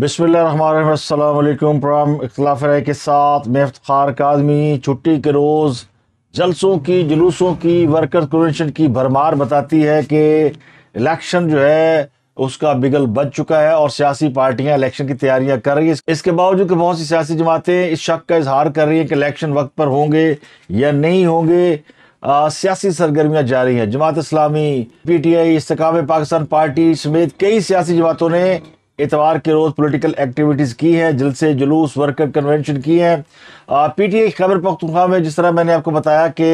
बिसमीम प्रोग्राम इख्तलाफ राय के साथ मैं इफ्तार काजमी छुट्टी के रोज़ जलसों की जुलूसों की वर्कर्स कन्वेंशन की भरमार बताती है कि इलेक्शन जो है उसका बिगल बच चुका है और सियासी पार्टियां इलेक्शन की तैयारियां कर रही हैं इसके बावजूद कि बहुत सी सियासी जमातें इस शक का इजहार कर रही हैं कि इलेक्शन वक्त पर होंगे या नहीं होंगे सियासी सरगर्मियां जारी हैं Jamaat Islami P T I Pakistan party समेत कई सियासी जमातों ने इतवार के रोज़ पॉलिटिकल एक्टिविटीज़ की है जलसे जुलूस वर्कर कन्वेंशन की है पी टी आई की खबर पख्तूखा में जिस तरह मैंने आपको बताया कि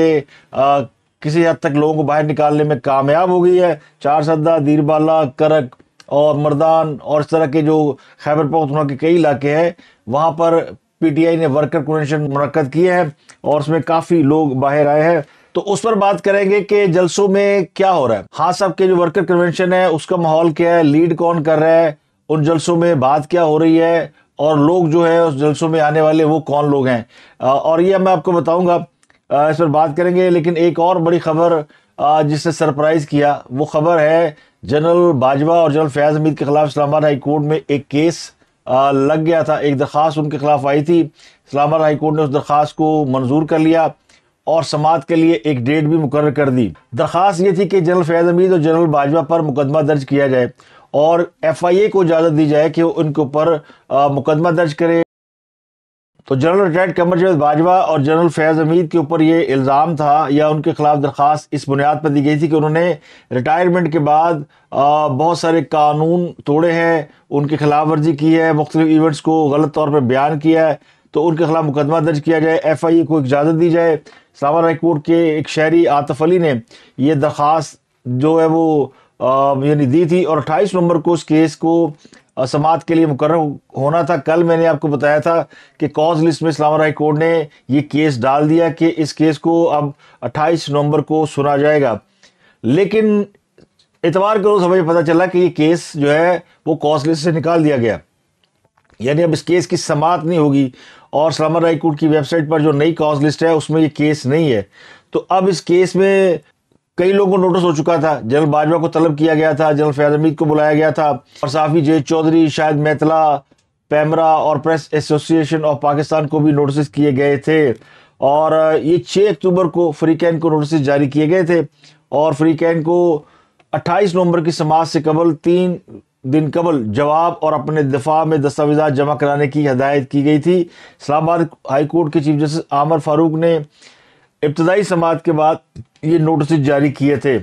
किसी हद तक लोगों को बाहर निकालने में कामयाब हो गई है चार सद्दा दीरबाला करक और मर्दान और इस तरह के जो खैबर पख्तूखा के कई इलाके हैं वहाँ पर पी टी आई ने वर्कर कन्वेंशन मनकद किए हैं और उसमें काफ़ी लोग बाहर आए हैं तो उस पर बात करेंगे कि जलसों में क्या हो रहा है हाँ साहब के जो वर्कर कन्वेंशन है उसका माहौल क्या है लीड कौन कर रहा है उन जलसों में बात क्या हो रही है और लोग जो है उस जलसों में आने वाले वो कौन लोग हैं और ये मैं आपको बताऊंगा इस पर बात करेंगे लेकिन एक और बड़ी खबर जिसने सरप्राइज़ किया वो खबर है जनरल बाजवा और जनरल फैज़ हमीद के ख़िलाफ़ इस्लामाबाद हाई कोर्ट में एक केस लग गया था एक दरख्वास्त उनके ख़िलाफ़ आई थी इस्लामाबाद हाई कोर्ट ने उस दरख्वास्त को मंजूर कर लिया और समात के लिए एक डेट भी मुकर कर दी दरख्वास्त ये थी कि जनरल फैज़ हमीद और जनरल बाजवा पर मुकदमा दर्ज किया जाए और ए को इजाज़त दी जाए कि उनके ऊपर मुकदमा दर्ज करे तो जनरल रिटायर्ड कमर जवेद बाजवा और जनरल फैज़ हमीद के ऊपर ये इल्ज़ाम था या उनके ख़िलाफ़ दरख्वास्त इस बुनियाद पर दी गई थी कि उन्होंने रिटायरमेंट के बाद बहुत सारे कानून तोड़े हैं उनके खिलाफ वर्जी की है मुख्तलिफ इवेंट्स को गलत तौर पर बयान किया है तो उनके खिलाफ मुकदमा दर्ज किया जाए एफ आई ए को इजाज़त दी जाए इस्लामा हाईकोर्ट के एक शहरी आतफ अली ने यह दरख्वास्त जो है वो यानी दी थी और 28 नवंबर को उस केस को समात के लिए मुकर होना था कल मैंने आपको बताया था कि कॉज लिस्ट में इस्लामा हाई कोर्ट ने ये केस डाल दिया कि इस केस को अब 28 नवंबर को सुना जाएगा लेकिन इतवार के रोज़ हमें पता चला कि ये केस जो है वो कॉज लिस्ट से निकाल दिया गया यानी अब इस केस की समात नहीं होगी और सलामत राय कोर्ट की वेबसाइट पर जो नई कॉज लिस्ट है उसमें ये केस नहीं है तो अब इस केस में कई लोगों को नोटिस हो चुका था जनरल बाजवा को तलब किया गया था जनरल फैज हमीद को बुलाया गया था और साफी जय चौधरी शायद मैतला पैमरा और प्रेस एसोसिएशन ऑफ पाकिस्तान को भी नोटिस किए गए थे और ये छः अक्टूबर को फ्री कैन को नोटिस जारी किए गए थे और फ्री कैन को 28 नवंबर की समाज से कबल तीन दिन कबल जवाब और अपने दफा में दस्तावेजा जमा कराने की हदायत की गई थी इस्लामाबाद हाई कोर्ट के चीफ जस्टिस आमर फारूक ने इब्तदाई समाज के बाद ये नोटिस जारी किए थे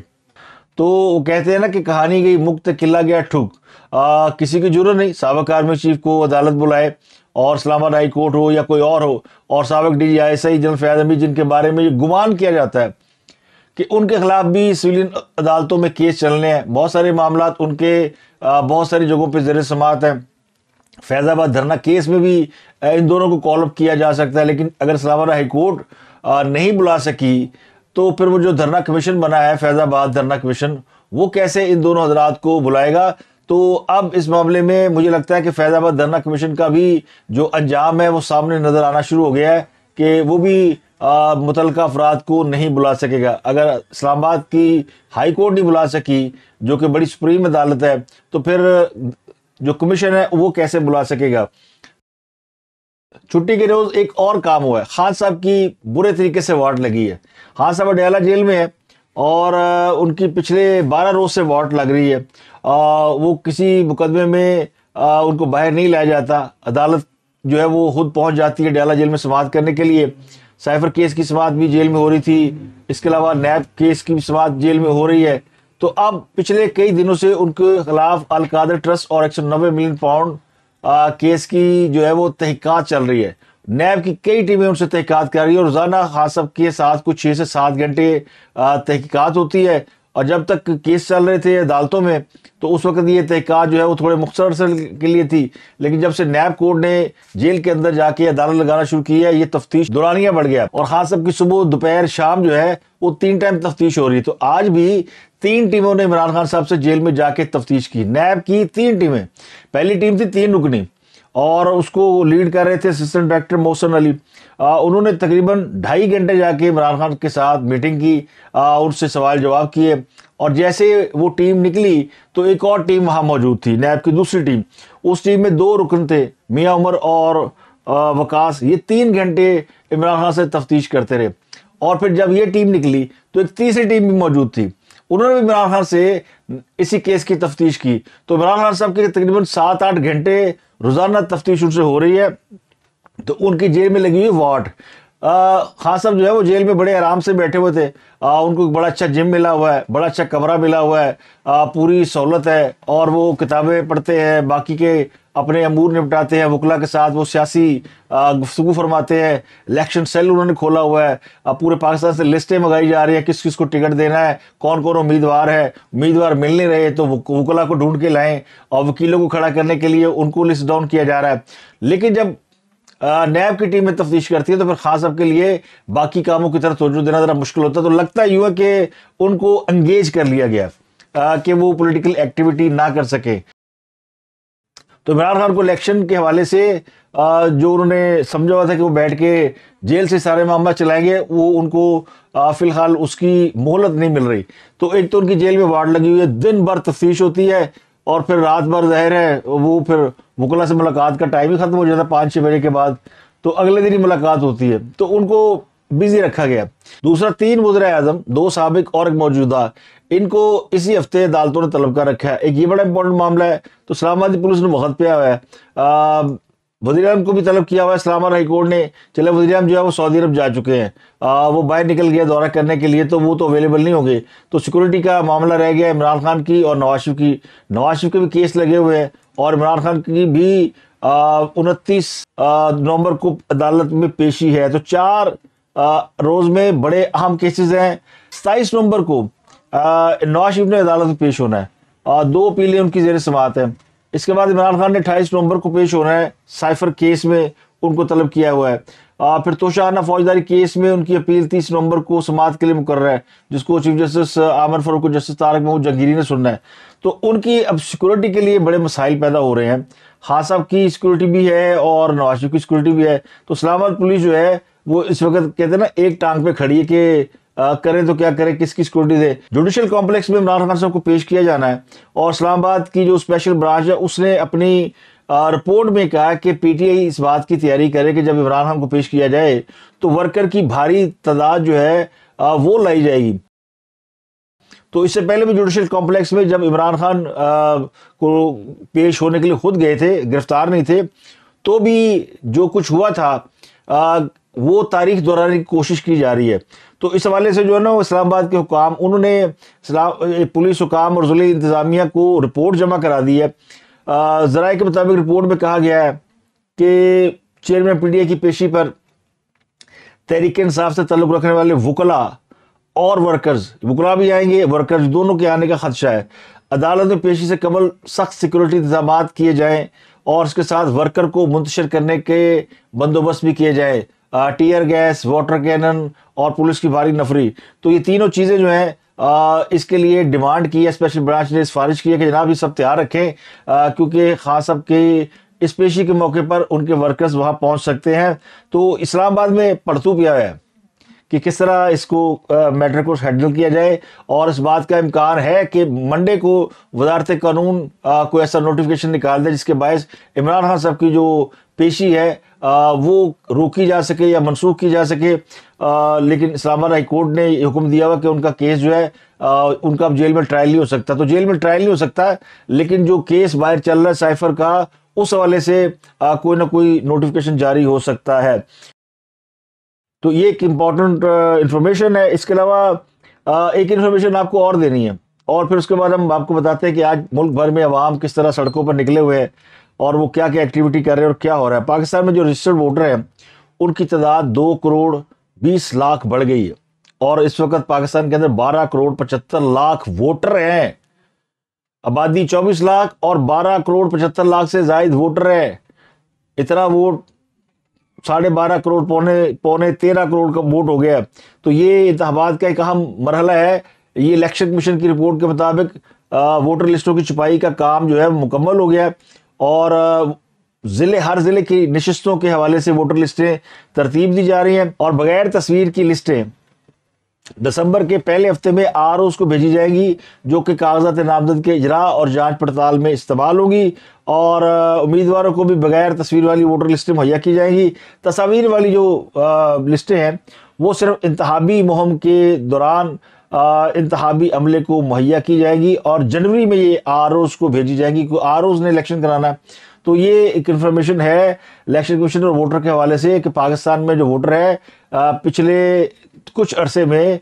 तो वो कहते हैं ना कि कहानी गई मुक्त किला गया ठुक आ, किसी की जरूरत नहीं सबक आर्मी चीफ को अदालत बुलाए और इस्लामाबाद हाई कोर्ट हो या कोई और हो और सबक D G I S I general Faiz अमी जिनके बारे में ये गुमान किया जाता है कि उनके खिलाफ भी सिविलियन अदालतों में केस चलने हैं बहुत सारे मामला उनके बहुत सारी जगहों पर जर समात हैं फैज़ाबाद धरना केस में भी इन दोनों को कॉलअप किया जा सकता है लेकिन अगर इस्लामाबाद हाई कोर्ट नहीं बुला सकी तो फिर वो जो धरना कमीशन बना है फैज़ाबाद धरना कमीशन वो कैसे इन दोनों हजरात को बुलाएगा तो अब इस मामले में मुझे लगता है कि फैज़ाबाद धरना कमीशन का भी जो अंजाम है वो सामने नज़र आना शुरू हो गया है कि वो भी मुतल अफराद को नहीं बुला सकेगा अगर इस्लामाबाद की हाई कोर्ट नहीं बुला सकी जो कि बड़ी सुप्रीम अदालत है तो फिर जो कमीशन है वो कैसे बुला सकेगा छुट्टी के रोज एक और काम हुआ है खान साहब की बुरे तरीके से वार्ड लगी है खान साहब अडयाला जेल में है और उनकी पिछले बारह रोज से वार्ड लग रही है आ, वो किसी मुकदमे में आ, उनको बाहर नहीं लाया जाता अदालत जो है वो खुद पहुंच जाती है डेला जेल में समाप्त करने के लिए साइफर केस की समाप्त भी जेल में हो रही थी इसके अलावा नैब केस की भी समाप्त जेल में हो रही है तो अब पिछले कई दिनों से उनके खिलाफ अलकादर ट्रस्ट और एक सौ नब्बे मिलियन पाउंड आ, केस की जो है वो तहकीकात चल रही है नैब की कई टीमें उनसे तहकीकात कर रही है और रोज़ाना खास के साथ कुछ छः से सात घंटे तहकीकत होती है और जब तक केस चल रहे थे अदालतों में तो उस वक्त ये तहक़ात जो है वो थोड़े मुख्तर के लिए थी लेकिन जब से नैब कोर्ट ने जेल के अंदर जाके अदालत लगाना शुरू की है ये तफ्तीश दौरानिया बढ़ गया और खास सबकी सुबह दोपहर शाम जो है वो तीन टाइम तफ्तीश हो रही है तो आज भी तीन टीमों ने इमरान खान साहब से जेल में जाके तफ्तीश की नैब की तीन टीमें पहली टीम थी तीन रुकनी और उसको लीड कर रहे थे असिस्टेंट डायरेक्टर मोहसन अली आ, उन्होंने तकरीबन ढाई घंटे जाके इमरान खान के साथ मीटिंग की आ, उनसे सवाल जवाब किए और जैसे वो टीम निकली तो एक और टीम वहाँ मौजूद थी नैब की दूसरी टीम उस टीम में दो रुकन थे मियाँ उमर और वकास ये तीन घंटे इमरान खान से तफ्तीश करते रहे और फिर जब ये टीम निकली तो एक तीसरी टीम भी मौजूद थी उन्होंने भी इमरान खान से इसी केस की तफ्तीश की तो इमरान खान साहब के तकरीबन सात आठ घंटे रोज़ाना तफ्तीश उनसे हो रही है तो उनकी जेल में लगी हुई वार्ड खान साहब जो है वो जेल में बड़े आराम से बैठे हुए थे आ, उनको बड़ा अच्छा जिम मिला हुआ है बड़ा अच्छा कमरा मिला हुआ है आ, पूरी सहूलत है और वो किताबें पढ़ते हैं बाकी के अपने अमूर निपटाते हैं वकला के साथ वो सियासी गुफ्तु फरमाते हैं इलेक्शन सेल उन्होंने खोला हुआ है अब पूरे पाकिस्तान से लिस्टें मंगाई जा रही है किस किस को टिकट देना है कौन कौन उम्मीदवार है उम्मीदवार मिल नहीं रहे तो वकला को ढूंढ के लाएं और वकीलों को खड़ा करने के लिए उनको लिस्ट डाउन किया जा रहा है लेकिन जब नैब की टीम में तफ्तीश करती है तो फिर खास साहब के लिए बाकी कामों की तरफ तोजो देना ज़रा मुश्किल होता है तो लगता यूँ है कि उनको अंगेज कर लिया गया कि वो पोलिटिकल एक्टिविटी ना कर सके तो इमरान खान को इलेक्शन के हवाले से जो उन्होंने समझा हुआ था कि वो बैठ के जेल से सारे मामला चलाएंगे वो उनको फ़िलहाल उसकी मोहलत नहीं मिल रही तो एक तो उनकी जेल में वार्ड लगी हुई है दिन भर तफ्तीश होती है और फिर रात भर जहर है वो फिर वकला से मुलाकात का टाइम ही ख़त्म हो जाता है पाँच छः बजे के बाद तो अगले दिन ही मुलाकात होती है तो उनको बिजी रखा गया दूसरा तीन वजर आजम दो सबक और एक मौजूदा इनको इसी हफ्ते अदालतों ने तलब कर रखा है एक ये बड़ा इंपॉर्टेंट मामला है तो इस्लामाबादी पुलिस ने बहुत पिया हुआ है वजीर अम को भी तलब किया हुआ है इस्लामाबाद हाईकोर्ट ने चले वजी जो है वो सऊदी अरब जा चुके हैं आ, वो बाहर निकल गया दौरा करने के लिए तो वो तो अवेलेबल नहीं होंगे तो सिक्योरिटी का मामला रह गया इमरान खान की और नवाज की नवाज शिफ के भी केस लगे हुए हैं और इमरान खान की भी उनतीस नवंबर को अदालत में पेशी है तो चार आ, रोज में बड़े अहम केसेस हैं सताईस नवंबर को नवाज शरीफ ने अदालत में पेश होना है और दो अपीलें उनकी जेर समात है इसके बाद इमरान खान ने अठाईस नवंबर को पेश होना है साइफर केस में उनको तलब किया हुआ है आ, फिर तोशाना फौजदारी केस में उनकी अपील तीस नवंबर को समात के लिए मुकर है जिसको chief justice Aamer Farooq justice Tariq Mehmood Jahangiri ने सुनना है तो उनकी अब सिक्योरिटी के लिए बड़े मसाइल पैदा हो रहे हैं खास साहब की सिक्योरिटी भी है और नवाज शरीफ की सिक्योरिटी भी है तो इस्लामाबाद पुलिस जो है वो इस वक्त कहते हैं ना एक टांग पे खड़ी है कि करें तो क्या करें किसकी सिक्योरिटी दे जुडिशियल कॉम्प्लेक्स में इमरान खान साहब को पेश किया जाना है और इस्लामाबाद की जो स्पेशल ब्रांच है उसने अपनी रिपोर्ट में कहा कि पीटीआई इस बात की तैयारी करे कि जब इमरान खान को पेश किया जाए तो वर्कर की भारी तादाद जो है वो लाई जाएगी तो इससे पहले भी जुडिशल कॉम्प्लेक्स में जब इमरान खान को पेश होने के लिए खुद गए थे गिरफ्तार नहीं थे तो भी जो कुछ हुआ था आ, वो तारीख दोहराने की कोशिश की जा रही है तो इस हवाले से जो है ना वो इस्लामाबाद के हुकाम उन्होंने पुलिस हुकाम और ज़िले इंतज़ामिया को रिपोर्ट जमा करा दी है ज़रा के मुताबिक रिपोर्ट में कहा गया है कि चेयरमैन पी की पेशी पर तहरीक इंसाफ से ताल्लुक़ रखने वाले वकला और वर्कर्स वकला भी आएंगे वर्कर्स दोनों के आने का खदशा है अदालत में पेशी से कबल सख्त सिक्योरिटी इंतजाम किए जाएँ और उसके साथ वर्कर को मुंतशर करने के बंदोबस्त भी किए जाएँ टीयर गैस वाटर कैनन और पुलिस की भारी नफरी तो ये तीनों चीज़ें जो हैं इसके लिए डिमांड की है स्पेशल ब्रांच ने सिफारिश की है कि जनाब ये सब तैयार रखें क्योंकि खास अब के इस पेशी के मौके पर उनके वर्कर्स वहाँ पहुँच सकते हैं तो इस्लामाबाद में पड़तू आया है कि किस तरह इसको मैटर को हैंडल किया जाए और इस बात का इम्कान है कि मंडे को वजारत कानून कोई को ऐसा नोटिफिकेशन निकाल दे जिसके बायस इमरान खान साहब की जो पेशी है आ, वो रोकी जा सके या मनसूख की जा सके आ, लेकिन इस्लामाबाद हाई कोर्ट ने हुक्म दिया हुआ कि उनका केस जो है आ, उनका अब जेल में ट्रायल नहीं हो सकता तो जेल में ट्रायल नहीं हो सकता लेकिन जो केस बाहर चल रहा है साइफर का उस हवाले से आ, कोई ना कोई नोटिफिकेशन जारी हो सकता है तो ये एक इम्पॉर्टेंट इन्फॉर्मेशन uh, है इसके अलावा uh, एक इन्फॉर्मेशन आपको और देनी है और फिर उसके बाद हम आपको बताते हैं कि आज मुल्क भर में आवाम किस तरह सड़कों पर निकले हुए हैं और वो क्या क्या एक्टिविटी कर रहे हैं और क्या हो रहा है पाकिस्तान में जो रजिस्टर्ड वोटर हैं उनकी तादाद दो करोड़ बीस लाख बढ़ गई है और इस वक्त पाकिस्तान के अंदर बारह करोड़ पचहत्तर लाख वोटर हैं आबादी चौबीस लाख और बारह करोड़ पचहत्तर लाख से जायद वोटर है इतना वोट साढ़े बारह करोड़ पौने पौने तेरह करोड़ का वोट हो गया तो ये इंतबाद का एक अहम मरहला है ये इलेक्शन कमीशन की रिपोर्ट के मुताबिक वोटर लिस्टों की छुपाई का काम जो है मुकम्मल हो गया और ज़िले हर ज़िले की नशस्तों के हवाले से वोटर लिस्टें तरतीब दी जा रही हैं और बगैर तस्वीर की लिस्टें दिसंबर के पहले हफ्ते में आर को भेजी जाएगी जो कि कागजात नामजद के इजरा और जांच पड़ताल में इस्तेमाल होगी और उम्मीदवारों को भी बगैर तस्वीर वाली वोटर लिस्टें मुहैया की जाएंगी तस्वीर वाली जो लिस्टें हैं वो सिर्फ इंतबी मुहम के दौरान इंतबी अमले को मुहैया की जाएगी और जनवरी में ये आर ओज़ को भेजी जाएगी क्योंकि आर ओज़ ने इलेक्शन कराना है तो ये एक इन्फॉर्मेशन है इलेक्शन कमीशन और वोटर के हवाले से कि पाकिस्तान में जो वोटर है पिछले कुछ अरसे में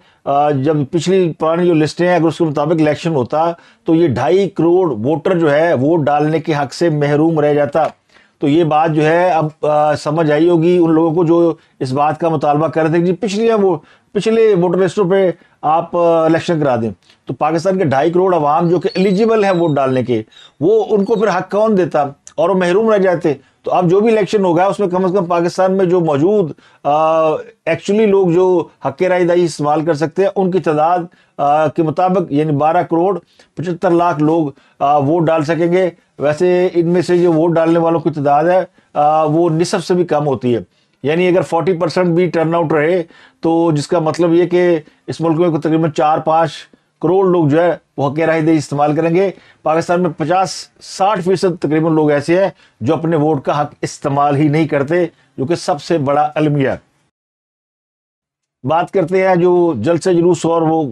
जब पिछली पुरानी जो लिस्टें हैं अगर उसके मुताबिक इलेक्शन होता तो ये ढाई करोड़ वोटर जो है वोट डालने के हक से महरूम रह जाता तो ये बात जो है अब आ, समझ आई होगी उन लोगों को जो इस बात का मुतालबा कर रहे थे कि पिछले वो पिछले वोटर लिस्टों पे आप इलेक्शन करा दें तो पाकिस्तान के ढाई करोड़ आवाम जो कि एलिजिबल हैं वोट डालने के वो उनको फिर हक कौन देता और वो महरूम रह जाते तो अब जो भी इलेक्शन होगा उसमें कम से कम पाकिस्तान में जो मौजूद एक्चुअली लोग जो हक रायदाही इस्तेमाल कर सकते हैं उनकी तादाद के मुताबिक यानी 12 करोड़ पचहत्तर लाख लोग आ, वोट डाल सकेंगे वैसे इनमें से जो वोट डालने वालों की तादाद है आ, वो निसब से भी कम होती है यानी अगर 40 परसेंट भी टर्नआउट रहे तो जिसका मतलब ये कि इस मुल्क में तकरीबन चार पाँच करोड़ लोग जो है वो हक राय इस्तेमाल करेंगे पाकिस्तान में पचास साठ फीसद तकरीबन लोग ऐसे हैं जो अपने वोट का हक इस्तेमाल ही नहीं करते जो कि सबसे बड़ा अलमिया बात करते हैं जो जल से जुलूस और वो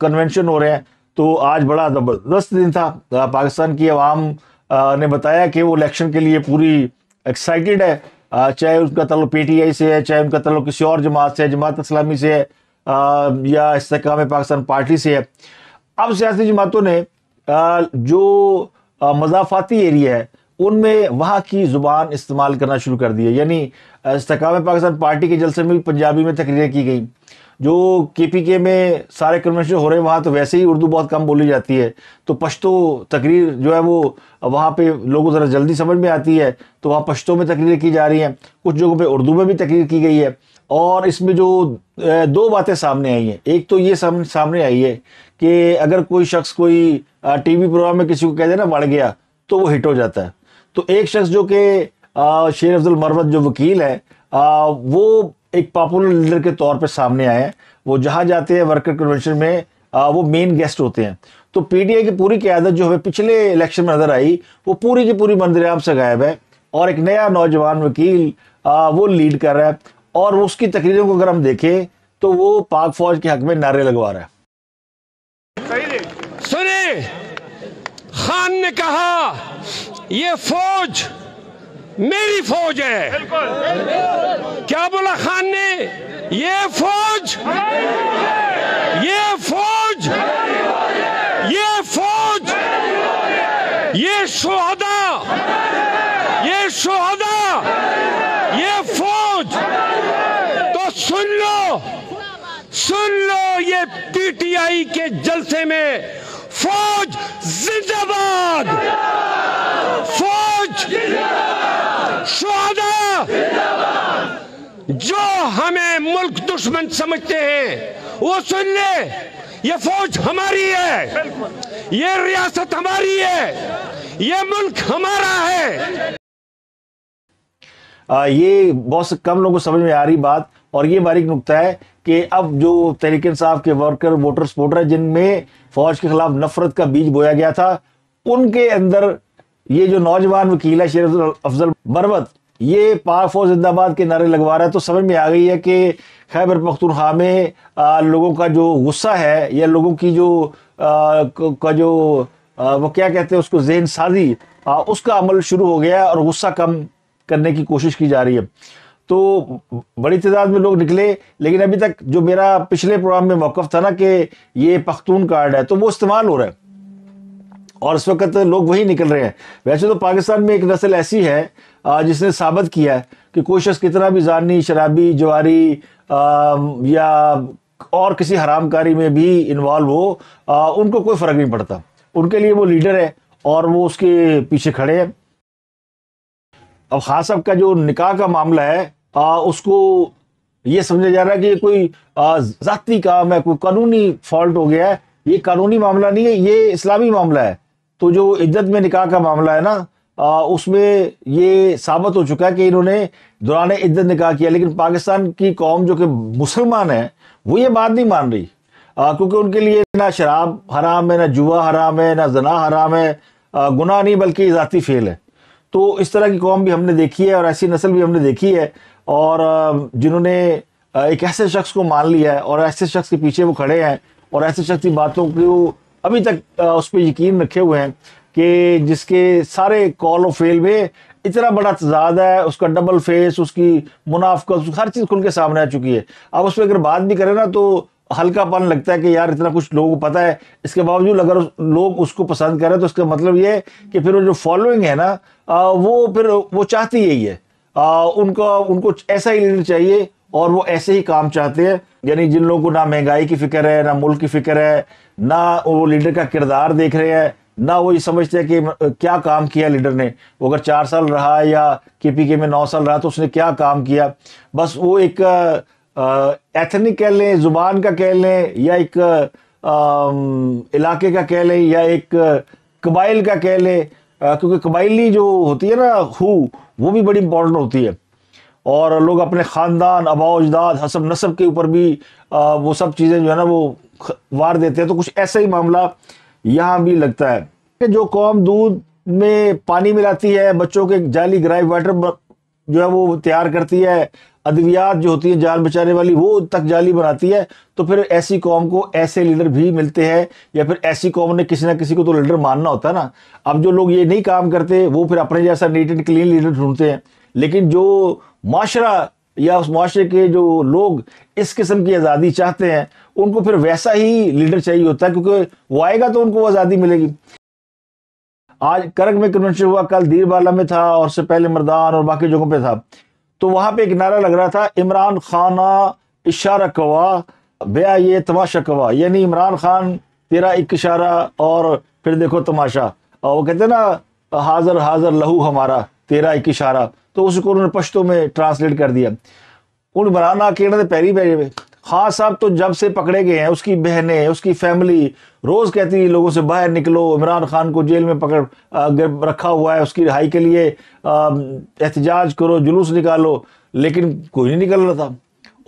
कन्वेंशन हो रहे हैं तो आज बड़ा ज़बरदस्त दिन था पाकिस्तान की आवाम ने बताया कि वो इलेक्शन के लिए पूरी एक्साइटेड है चाहे उनका तल्लु पी टी आई से है चाहे उनका तल्लु किसी और जमात से है जमात इस्लामी से है या इसकाम पाकिस्तान पार्टी से है अब सियासी जमातों ने जो मजाफाती एरिया है उनमें वहाँ की ज़ुबान इस्तेमाल करना शुरू कर दी है यानी इसकाम पाकिस्तान पार्टी के जलसे में पंजाबी में तकरीरें की गई जो के पी के में सारे कन्वेंशन हो रहे हैं वहाँ तो वैसे ही उर्दू बहुत कम बोली जाती है तो पश्तो तकरीर जो है वो वहाँ पे लोगों ज़रा जल्दी समझ में आती है तो वहाँ पश्तों में तकरीरें की जा रही हैं कुछ जगहों पे उर्दू में भी तकरीर की गई है और इसमें जो दो बातें सामने आई हैं एक तो ये सामने आई है कि अगर कोई शख्स कोई टीवी प्रोग्राम में किसी को कह देना बढ़ गया तो वो हिट हो जाता है तो एक शख्स जो कि शेर अफजल मरवत जो वकील है आ, वो एक पॉपुलर लीडर के तौर पर सामने आए हैं वो जहाँ जाते हैं वर्कर कन्वेंशन में आ, वो मेन गेस्ट होते हैं तो पीटीआई की पूरी क्यादत जो है पिछले इलेक्शन में नज़र आई वो पूरी की पूरी मंदिराम से गायब है और एक नया नौजवान वकील आ, वो लीड कर रहा है और उसकी तकरीरों को अगर हम देखें तो वो पाक फौज के हक में नारे लगवा रहा है सुने खान ने कहा ये फौज मेरी फौज है क्या बोला खान ने ये फौज ये फौज ये फौज ये शोहदा ये शोहदा सुन लो ये पीटीआई के जलसे में फौज जिंदाबाद फौज शहादा जो हमें मुल्क दुश्मन समझते हैं वो सुन ले ये फौज हमारी है ये रियासत हमारी है ये मुल्क हमारा है आ, ये बहुत कम लोगों को समझ में आ रही बात और ये बारीक नुकता है कि अब जो तहरीक इंसाफ के वर्कर वोटर सपोर्टर हैं जिनमें फौज के खिलाफ नफरत का बीज बोया गया था उनके अंदर ये जो नौजवान वकील है शेर अफजल मरवत ये पाक फौज जिंदाबाद के नारे लगवा रहा है तो समझ में आ गई है कि खैबर पख्तूनखा में लोगों का जो गुस्सा है या लोगों की जो का जो वो क्या कहते हैं उसको जहन साजी उसका अमल शुरू हो गया और गुस्सा कम करने की कोशिश की जा रही है तो बड़ी तादाद में लोग निकले लेकिन अभी तक जो मेरा पिछले प्रोग्राम में मौकफ़ था ना कि ये पख्तून कार्ड है तो वो इस्तेमाल हो रहा है और इस वक्त लोग वही निकल रहे हैं वैसे तो पाकिस्तान में एक नस्ल ऐसी है जिसने साबित किया है कि कोई कितना भी जानी शराबी जवारी या और किसी हरामकारी में भी इन्वॉल्व हो उनको कोई फ़र्क नहीं पड़ता उनके लिए वो लीडर है और वो उसके पीछे खड़े हैं अब ख़ास साहब का जो निकाह का मामला है आ, उसको ये समझा जा रहा है कि ये कोई जाति काम है कोई कानूनी फॉल्ट हो गया है ये कानूनी मामला नहीं है ये इस्लामी मामला है तो जो इज्जत में निकाह का मामला है ना आ, उसमें ये साबित हो चुका है कि इन्होंने दौरान इज्जत निकाह किया लेकिन पाकिस्तान की कौम जो कि मुसलमान है वो ये बात नहीं मान रही क्योंकि उनके लिए ना शराब हराम है ना जुआ हराम है ना जना हराम है गुनाह नहीं बल्कि ज़ाती फेल है तो इस तरह की कौम भी हमने देखी है और ऐसी नस्ल भी हमने देखी है और जिन्होंने एक ऐसे शख्स को मान लिया है और ऐसे शख्स के पीछे वो खड़े हैं और ऐसे शख्स की बातों को अभी तक उस पर यकीन रखे हुए हैं कि जिसके सारे कॉल और फेल में इतना बड़ा तजाद है उसका डबल फेस उसकी मुनाफ्त हर चीज़ खुल के सामने आ चुकी है अब उस पर अगर बात भी करें ना तो हल्कापन लगता है कि यार इतना कुछ लोगों को पता है इसके बावजूद अगर लोग उसको पसंद करें तो उसका मतलब ये है कि फिर वो जो फॉलोइंग है ना वो फिर वो चाहती यही है आ, उनका उनको ऐसा ही लीडर चाहिए और वो ऐसे ही काम चाहते हैं यानी जिन लोगों को ना महंगाई की फिक्र है ना मुल्क की फिक्र है ना वो लीडर का किरदार देख रहे हैं ना वो ये समझते हैं कि क्या काम किया लीडर ने वो अगर चार साल रहा या के पी के में नौ साल रहा तो उसने क्या काम किया बस वो एक एथनिक कह लें ज़ुबान का कह लें या एक आ, इलाके का कह लें या एक कबाइल का कह लें क्योंकि कबाइली जो होती है ना हु वो भी बड़ी इंपॉर्टेंट होती है और लोग अपने ख़ानदान आबा अजदाद हसब नसब के ऊपर भी आ, वो सब चीज़ें जो है ना वो वार देते हैं तो कुछ ऐसा ही मामला यहाँ भी लगता है कि जो कौम दूध में पानी मिलाती है बच्चों के जाली ग्राई वाटर जो है वो तैयार करती है अद्वियात जो होती है जान बचाने वाली वो तक जाली बनाती है तो फिर ऐसी कौम को ऐसे लीडर भी मिलते हैं या फिर ऐसी कौम ने किसी ना किसी को तो लीडर मानना होता है ना अब जो लोग ये नहीं काम करते वो फिर अपने जैसा नीट एंड क्लीन लीडर ढूंढते हैं लेकिन जो माशरा या उस माशरे के जो लोग इस किस्म की आज़ादी चाहते हैं उनको फिर वैसा ही लीडर चाहिए होता है क्योंकि वो आएगा तो उनको आज़ादी मिलेगी आज करक में कन्वेंशन हुआ कल बाला में था और से पहले मरदान और बाकी जगहों पे था तो वहां पे एक नारा लग रहा था इमरान खाना इशारा कवा बया ये तमाशा कवा यानी इमरान खान तेरा एक इशारा और फिर देखो तमाशा और वो कहते ना हाजर हाजर लहू हमारा तेरा एक इशारा तो उसको उन्होंने पश्तों में ट्रांसलेट कर दिया उन बनाना आके पैरी पैर खास साहब तो जब से पकड़े गए हैं उसकी बहनें उसकी फैमिली रोज़ कहती है लोगों से बाहर निकलो इमरान खान को जेल में पकड़ रखा हुआ है उसकी रिहाई के लिए एहतजाज करो जुलूस निकालो लेकिन कोई नहीं निकल रहा था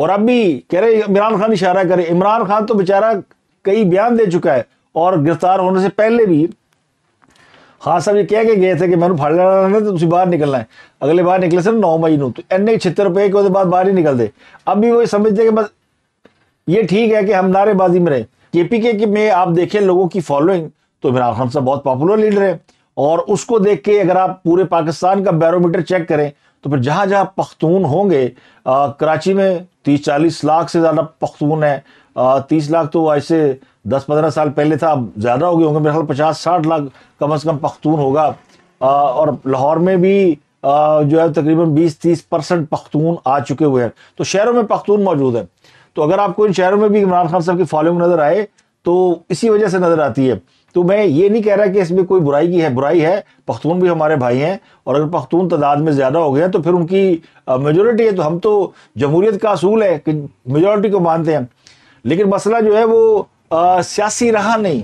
और अब भी कह रहे इमरान खान इशारा करे इमरान खान तो बेचारा कई बयान दे चुका है और गिरफ्तार होने से पहले भी खास हाँ साहब ये कह के गए थे कि मैंने फाड़ लड़ना तो बाहर निकलना है अगले बार निकले सर नौ मई नौ तो एन छिहत्तर रुपये के बाद बाहर ही निकलते अब भी वो समझते कि बस ये ठीक है कि हम नारेबाजी में रहे केपीके के में आप देखें लोगों की फॉलोइंग तो इमरान खान साहब बहुत पॉपुलर लीडर है और उसको देख के अगर आप पूरे पाकिस्तान का बैरोमीटर चेक करें तो फिर जहाँ जहाँ पख्तून होंगे आ, कराची में तीस चालीस लाख से ज़्यादा पख्तून है आ, तीस लाख तो ऐसे दस पंद्रह साल पहले था अब ज़्यादा हो गए होंगे मेरे ख्याल पचास साठ लाख कम अज़ कम पख्तून होगा आ, और लाहौर में भी जो है तकरीबन बीस तीस परसेंट पख्तून आ चुके हुए हैं तो शहरों में पख्तून मौजूद है तो अगर आपको इन शहरों में भी इमरान खान साहब की फॉलोइंग नजर आए तो इसी वजह से नजर आती है तो मैं ये नहीं कह रहा कि इसमें कोई बुराई की है बुराई है पख्तून भी हमारे भाई हैं और अगर पख्तून तादाद में ज़्यादा हो गया तो फिर उनकी मेजोरिटी है तो हम तो जमहूरीत का असूल है कि मेजोरिटी को मानते हैं लेकिन मसला जो है वो सियासी रहा नहीं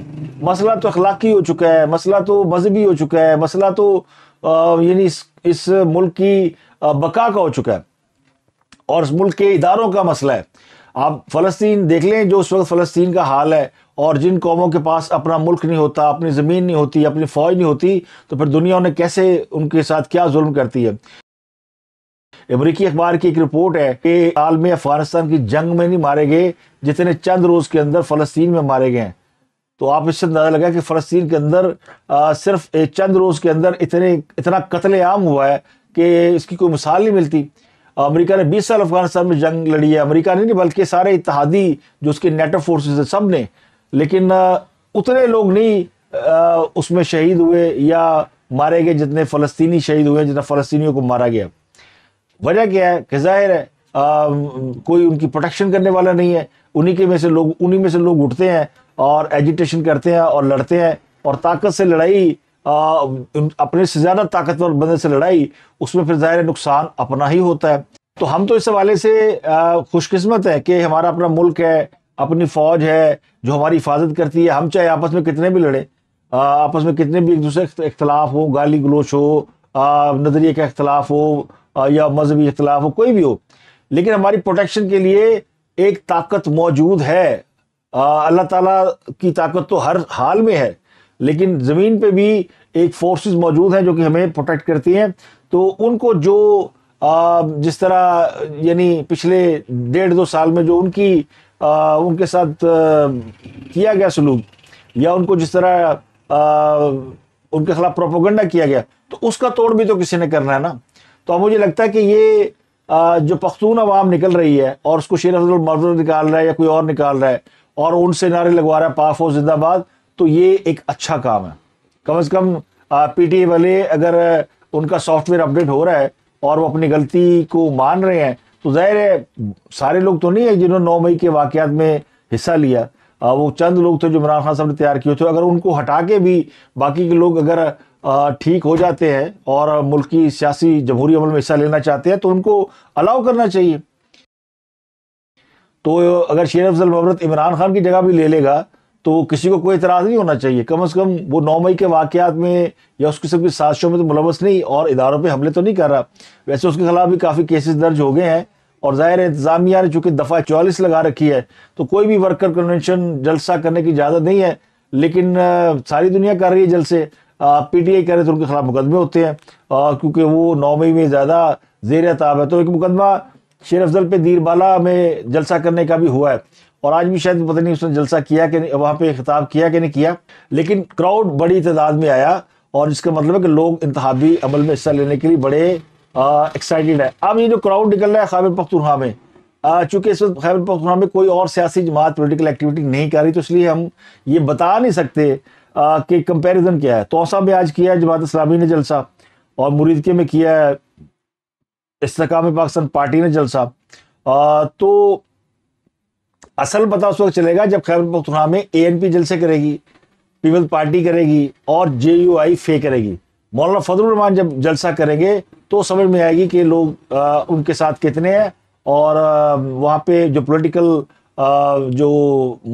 मसला तो अखलाकी हो चुका है मसला तो मजहबी हो चुका है मसला तो यानी इस, इस मुल्क की बका का हो चुका है और इस मुल्क के इदारों का मसला है आप फ़लस्तीन देख लें जो उस वक्त फ़लस्तीन का हाल है और जिन कौमों के पास अपना मुल्क नहीं होता अपनी ज़मीन नहीं होती अपनी फ़ौज नहीं होती तो फिर दुनिया उन्हें कैसे उनके साथ क्या जुल्म करती है अमरीकी अखबार की एक रिपोर्ट है कि हाल में अफगानिस्तान की जंग में नहीं मारे गए जितने चंद रोज़ के अंदर फ़लस्तीन में मारे गए हैं तो आप इससे अंदाज़ा लगा कि फ़लस्तीन के अंदर आ, सिर्फ चंद रोज़ के अंदर इतने इतना आम हुआ है कि इसकी कोई मिसाल नहीं मिलती अमेरिका ने 20 साल अफगानिस्तान में जंग लड़ी है अमेरिका ने नहीं बल्कि सारे इतिहादी जो उसके नेटो फोर्सेज है सब ने लेकिन उतने लोग नहीं उसमें शहीद हुए या मारे गए जितने फ़लस्तीनी शहीद हुए जितना फ़लस्तीनियों को मारा गया वजह क्या है कि जाहिर है आ, कोई उनकी प्रोटेक्शन करने वाला नहीं है उन्हीं के में से लोग उन्हीं में से लोग उठते हैं और एजिटेशन करते हैं और लड़ते हैं और ताकत से लड़ाई अपने से ज़्यादा ताकतवर बंदे से लड़ाई उसमें फिर ज़ाहिर नुकसान अपना ही होता है तो हम तो इस हवाले से खुशकस्मत है कि हमारा अपना मुल्क है अपनी फ़ौज है जो हमारी हिफाजत करती है हम चाहे आपस में कितने भी लड़ें आपस में कितने भी एक दूसरे इख्तलाफ हो गाली गलोच हो नज़रिए का इख्तलाफ हो या मजहबी इख्तलाफ हो कोई भी हो लेकिन हमारी प्रोटेक्शन के लिए एक ताकत मौजूद है अल्लाह ताला की ताकत तो हर हाल में है लेकिन ज़मीन पे भी एक फोर्सेस मौजूद हैं जो कि हमें प्रोटेक्ट करती हैं तो उनको जो आ, जिस तरह यानी पिछले डेढ़ दो साल में जो उनकी आ, उनके साथ आ, किया गया सलूक या उनको जिस तरह आ, उनके खिलाफ प्रोपोगंडा किया गया तो उसका तोड़ भी तो किसी ने करना है ना तो मुझे लगता है कि ये आ, जो पख्तून आवाम निकल रही है और उसको शेर अफजल मजदूर निकाल रहा है या कोई और निकाल रहा है और उनसे नारे लगवा रहा है हो जिंदाबाद तो ये एक अच्छा काम है कम अज़ कम पीटीए वाले अगर उनका सॉफ्टवेयर अपडेट हो रहा है और वो अपनी गलती को मान रहे हैं तो जाहिर है सारे लोग तो नहीं है जिन्होंने नौ मई के वाकत में हिस्सा लिया आ, वो चंद लोग थे जो इमरान खान साहब ने तैयार किए थे अगर उनको हटा के भी बाकी के लोग अगर ठीक हो जाते हैं और मुल्क की सियासी जमहूरी अमल में हिस्सा लेना चाहते हैं तो उनको अलाउ करना चाहिए तो अगर शेर अफजल महबरत इमरान खान की जगह भी ले लेगा तो किसी को कोई इतराज़ नहीं होना चाहिए कम अज़ कम वो नौ मई के वाक़ात में या उसकी सब साजिशों में तो मुलवस नहीं और इदारों पर हमले तो नहीं कर रहा वैसे उसके खिलाफ भी काफ़ी केसेस दर्ज हो गए हैं और ज़ाहिर है इंतज़ामिया ने चूँकि दफ़ा चौलीस लगा रखी है तो कोई भी वर्कर कन्वेंशन जलसा करने की इजाज़त नहीं है लेकिन सारी दुनिया कर रही है जलसे पी टी आई रहे तो उनके खिलाफ मुकदमे होते हैं क्योंकि वो नौ मई में ज़्यादा जेर ताब है तो एक मुकदमा शेर अफजल पे दीरबाला में जलसा करने का भी हुआ है और आज भी शायद पता नहीं उसने जलसा किया कि वहाँ पे खिताब किया कि नहीं किया लेकिन क्राउड बड़ी तादाद में आया और इसका मतलब है कि लोग इंतबी अमल में हिस्सा लेने के लिए बड़े एक्साइटेड है अब ये जो क्राउड निकल रहा है खैबर पख्तूनहा में चूंकि इस वक्त खैबर पख्तूनहा में कोई और सियासी जमात पोलिटिकल एक्टिविटी नहीं कर रही तो इसलिए हम ये बता नहीं सकते कि कंपेरिजन क्या है तोसा में आज किया है जमात इस्लामी ने जलसा और मुरीदके में किया है इसकाम पाकिस्तान पार्टी ने जलसा तो असल पता उस वक्त चलेगा जब खैबर पख्तुनख्वा में ए एन पी जलसे करेगी पीपल्स पार्टी करेगी और जे यू आई फे करेगी मौलाना फजलरहमान जब जलसा करेंगे तो समझ में आएगी कि लोग आ, उनके साथ कितने हैं और वहाँ पे जो पॉलिटिकल जो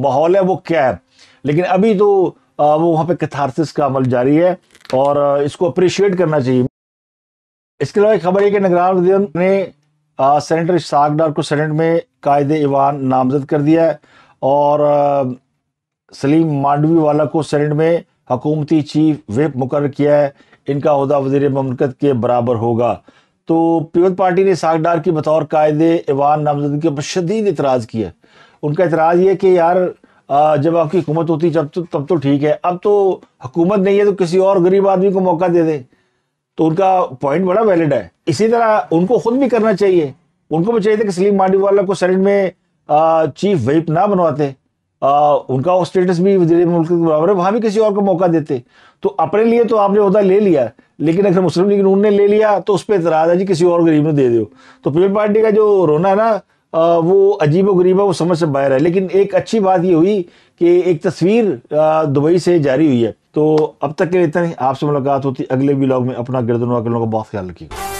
माहौल है वो क्या है लेकिन अभी तो आ, वो वहाँ पे कथारसिस का अमल जारी है और इसको अप्रिशिएट करना चाहिए इसके अलावा खबर है कि नगरान ने सेनेटर इशाक डार को सेनेट में कायद ईवान नामजद कर दिया है और सलीम मांडवी वाला को सेनेट में हकूमती चीफ वेप मुकर किया है इनका अहदा वजीर ममलकत के बराबर होगा तो पीपल पार्टी ने सागडार की बतौर कायद ईवान नामजदगी के ऊपर शदीद इतराज़ किया उनका इतराज़ ये कि यार जब आपकी हुकूमत होती जब तो तब तो ठीक है अब तो हुकूमत नहीं है तो किसी और गरीब आदमी को मौका दे दें तो उनका पॉइंट बड़ा वैलिड है इसी तरह उनको खुद भी करना चाहिए उनको भी चाहिए था कि सलीम मांडी वाला को सेनेट में आ, चीफ वहीप ना बनवाते आ, उनका स्टेटस भी वजी मुल्क के बराबर है वहाँ भी किसी और को मौका देते तो अपने लिए तो आपने उहदा ले लिया लेकिन अगर मुस्लिम लीग उन्होंने ले लिया तो उस पर इतराज़ है जी किसी और गरीब ने दे दो तो पीपल पार्टी का जो रोना है ना आ, वो अजीब गरीब है वो समझ से बाहर है लेकिन एक अच्छी बात ये हुई कि एक तस्वीर दुबई से जारी हुई है तो अब तक के लिए इतना ही आपसे मुलाकात होती अगले ब्लॉग में अपना गिरदनवा के लोगों का बहुत ख्याल रखिएगा